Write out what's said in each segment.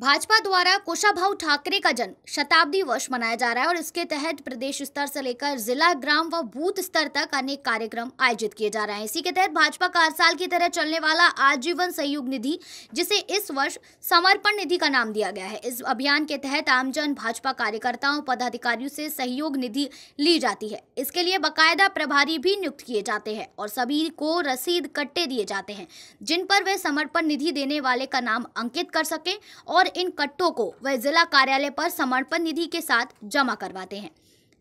भाजपा द्वारा कोशाभा ठाकरे का जन्म शताब्दी वर्ष मनाया जा रहा है और इसके तहत प्रदेश स्तर से लेकर जिला ग्राम व बूथ स्तर तक अनेक कार्यक्रम आयोजित किए जा रहे हैं इसी के तहत भाजपा का हर साल की तरह चलने वाला आजीवन सहयोग निधि जिसे इस वर्ष समर्पण निधि का नाम दिया गया है इस अभियान के तहत आमजन भाजपा कार्यकर्ताओं पदाधिकारियों से सहयोग निधि ली जाती है इसके लिए बाकायदा प्रभारी भी नियुक्त किए जाते हैं और सभी को रसीद कट्टे दिए जाते हैं जिन पर वे समर्पण निधि देने वाले का नाम अंकित कर सके और और इन कट्टों को वह जिला कार्यालय पर समर्पण निधि के साथ जमा करवाते हैं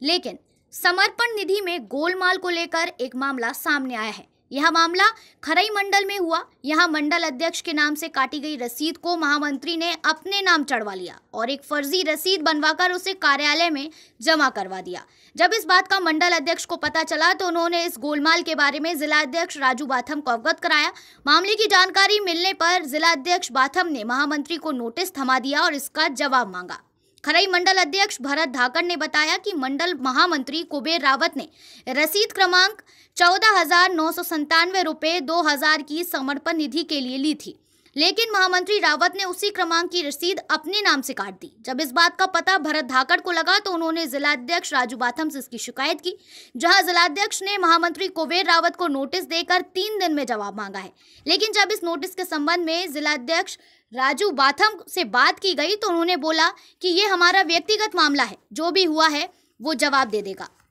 लेकिन समर्पण निधि में गोलमाल को लेकर एक मामला सामने आया है यह मामला खरई मंडल में हुआ यहाँ मंडल अध्यक्ष के नाम से काटी गई रसीद को महामंत्री ने अपने नाम चढ़वा लिया और एक फर्जी रसीद बनवाकर उसे कार्यालय में जमा करवा दिया जब इस बात का मंडल अध्यक्ष को पता चला तो उन्होंने इस गोलमाल के बारे में जिला अध्यक्ष राजू बाथम को अवगत कराया मामले की जानकारी मिलने पर जिला अध्यक्ष बाथम ने महामंत्री को नोटिस थमा दिया और इसका जवाब मांगा खरई मंडल अध्यक्ष भरत धाकड़ ने बताया कि मंडल महामंत्री कुबेर रावत ने रसीद क्रमांक चौदह हजार नौ सौ संतानवे रुपये दो हजार की समर्पण निधि के लिए ली थी लेकिन महामंत्री रावत ने उसी क्रमांक की रसीद अपने नाम से काट दी जब इस बात का पता भरत धाकड़ को लगा तो उन्होंने जिलाध्यक्ष राजू बाथम से इसकी शिकायत की जहां जिलाध्यक्ष ने महामंत्री कुबेर रावत को नोटिस देकर तीन दिन में जवाब मांगा है लेकिन जब इस नोटिस के संबंध में जिलाध्यक्ष राजू बाथम से बात की गई तो उन्होंने बोला कि ये हमारा व्यक्तिगत मामला है जो भी हुआ है वो जवाब दे देगा